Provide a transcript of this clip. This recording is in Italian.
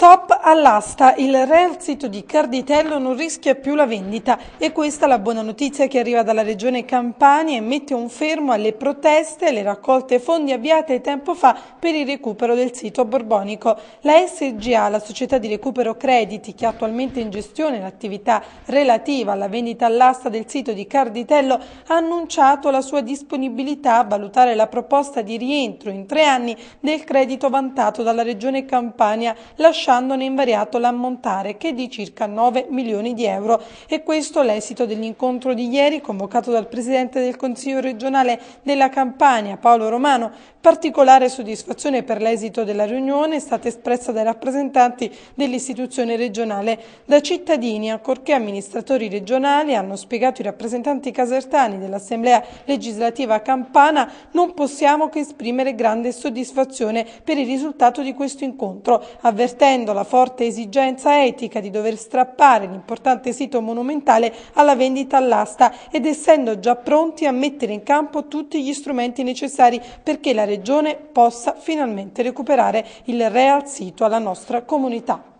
Stop all'asta, il rersito di Carditello non rischia più la vendita e questa è la buona notizia che arriva dalla regione Campania e mette un fermo alle proteste e alle raccolte fondi avviate tempo fa per il recupero del sito borbonico. La SGA, la società di recupero crediti che attualmente in gestione l'attività relativa alla vendita all'asta del sito di Carditello, ha annunciato la sua disponibilità a valutare la proposta di rientro in tre anni del credito vantato dalla regione Campania, lasciando lasciandone invariato l'ammontare che è di circa 9 milioni di euro. E questo l'esito dell'incontro di ieri convocato dal Presidente del Consiglio regionale della Campania, Paolo Romano. Particolare soddisfazione per l'esito della riunione è stata espressa dai rappresentanti dell'istituzione regionale. Da cittadini, ancorché amministratori regionali, hanno spiegato i rappresentanti casertani dell'Assemblea legislativa campana, non possiamo che esprimere grande soddisfazione per il risultato di questo incontro, avvertendo avvertendo la forte esigenza etica di dover strappare l'importante sito monumentale alla vendita all'asta ed essendo già pronti a mettere in campo tutti gli strumenti necessari perché la Regione possa finalmente recuperare il real sito alla nostra comunità.